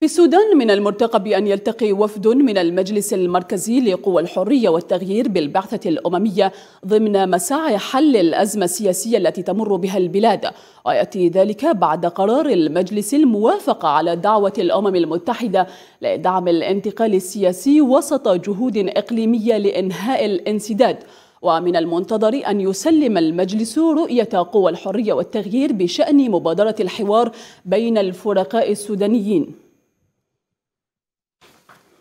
في السودان من المرتقب أن يلتقي وفد من المجلس المركزي لقوى الحرية والتغيير بالبعثة الأممية ضمن مساعي حل الأزمة السياسية التي تمر بها البلاد ويأتي ذلك بعد قرار المجلس الموافقة على دعوة الأمم المتحدة لدعم الانتقال السياسي وسط جهود إقليمية لإنهاء الانسداد ومن المنتظر أن يسلم المجلس رؤية قوى الحرية والتغيير بشأن مبادرة الحوار بين الفرقاء السودانيين